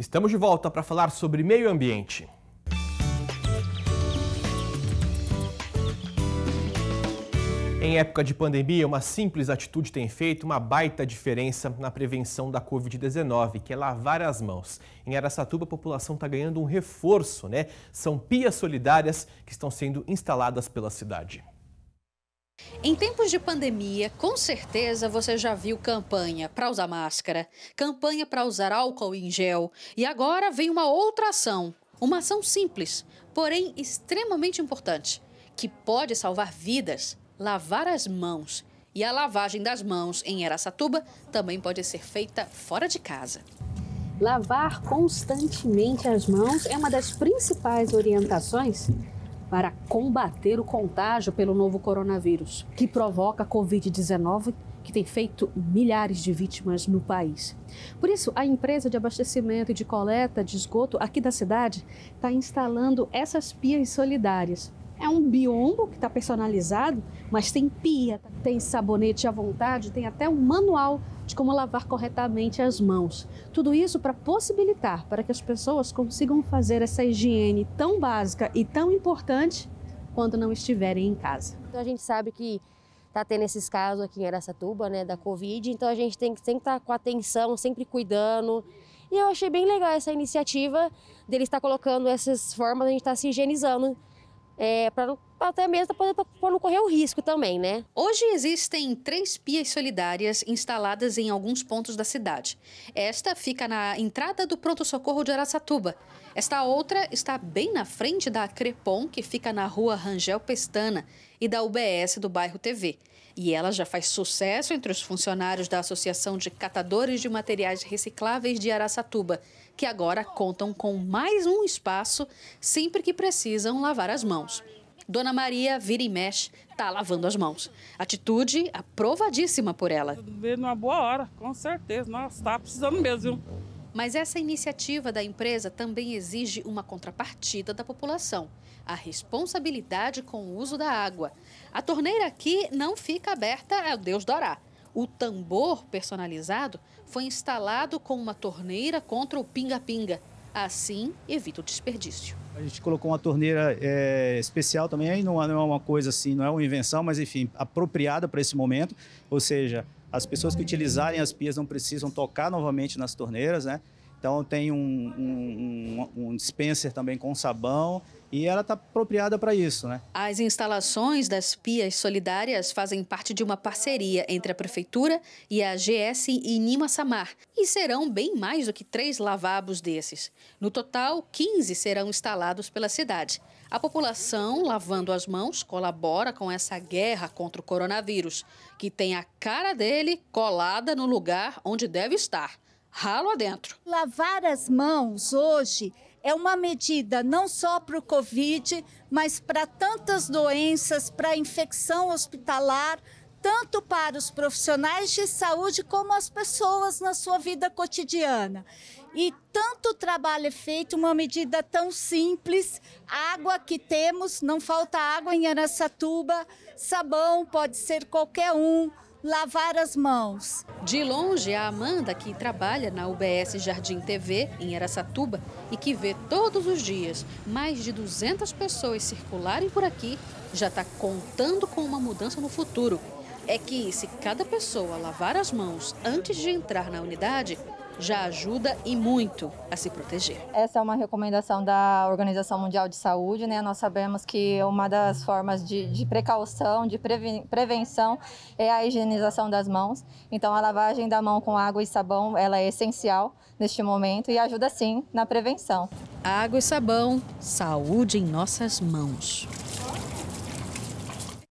Estamos de volta para falar sobre meio ambiente. Em época de pandemia, uma simples atitude tem feito uma baita diferença na prevenção da Covid-19, que é lavar as mãos. Em Aracatuba, a população está ganhando um reforço, né? São pias solidárias que estão sendo instaladas pela cidade. Em tempos de pandemia, com certeza você já viu campanha para usar máscara, campanha para usar álcool em gel. E agora vem uma outra ação, uma ação simples, porém extremamente importante, que pode salvar vidas: lavar as mãos. E a lavagem das mãos em Aracatuba também pode ser feita fora de casa. Lavar constantemente as mãos é uma das principais orientações para combater o contágio pelo novo coronavírus, que provoca a Covid-19 que tem feito milhares de vítimas no país. Por isso, a empresa de abastecimento e de coleta de esgoto aqui da cidade está instalando essas pias solidárias. É um biombo que está personalizado, mas tem pia, tem sabonete à vontade, tem até um manual de como lavar corretamente as mãos. Tudo isso para possibilitar para que as pessoas consigam fazer essa higiene tão básica e tão importante quando não estiverem em casa. Então a gente sabe que está tendo esses casos aqui em Aracatuba, né, da Covid, então a gente tem que sempre estar tá com atenção, sempre cuidando. E eu achei bem legal essa iniciativa dele estar colocando essas formas, a gente estar tá se higienizando, é, para até mesmo para não correr o risco também, né? Hoje existem três pias solidárias instaladas em alguns pontos da cidade. Esta fica na entrada do pronto-socorro de Araçatuba. Esta outra está bem na frente da Crepon que fica na rua Rangel Pestana, e da UBS do bairro TV. E ela já faz sucesso entre os funcionários da Associação de Catadores de Materiais Recicláveis de Araçatuba, que agora contam com mais um espaço sempre que precisam lavar as mãos. Dona Maria vira e mexe, tá lavando as mãos. Atitude aprovadíssima por ela. Tá Numa boa hora, com certeza. Nós tá precisando mesmo. Mas essa iniciativa da empresa também exige uma contrapartida da população: a responsabilidade com o uso da água. A torneira aqui não fica aberta ao Deus Dorá. O tambor personalizado foi instalado com uma torneira contra o pinga-pinga. Assim, evita o desperdício. A gente colocou uma torneira é, especial também, aí é, não é uma coisa assim, não é uma invenção, mas enfim, apropriada para esse momento. Ou seja, as pessoas que utilizarem as pias não precisam tocar novamente nas torneiras, né? Então tem um, um, um, dispenser também com sabão e ela está apropriada para isso, né? As instalações das pias solidárias fazem parte de uma parceria entre a prefeitura e a GS Inima Samar e serão bem mais do que três lavabos desses. No total, 15 serão instalados pela cidade. A população, lavando as mãos, colabora com essa guerra contra o coronavírus, que tem a cara dele colada no lugar onde deve estar ralo adentro. Lavar as mãos hoje é uma medida não só para o Covid, mas para tantas doenças, para a infecção hospitalar, tanto para os profissionais de saúde como as pessoas na sua vida cotidiana. E tanto trabalho é feito, uma medida tão simples, água que temos, não falta água em Aracatuba, sabão pode ser qualquer um, lavar as mãos. De longe, a Amanda, que trabalha na UBS Jardim TV, em Aracatuba, e que vê todos os dias mais de 200 pessoas circularem por aqui, já está contando com uma mudança no futuro. É que se cada pessoa lavar as mãos antes de entrar na unidade, já ajuda e muito a se proteger. Essa é uma recomendação da Organização Mundial de Saúde, né? Nós sabemos que uma das formas de, de precaução, de prevenção, é a higienização das mãos. Então, a lavagem da mão com água e sabão, ela é essencial neste momento e ajuda sim na prevenção. Água e sabão, saúde em nossas mãos.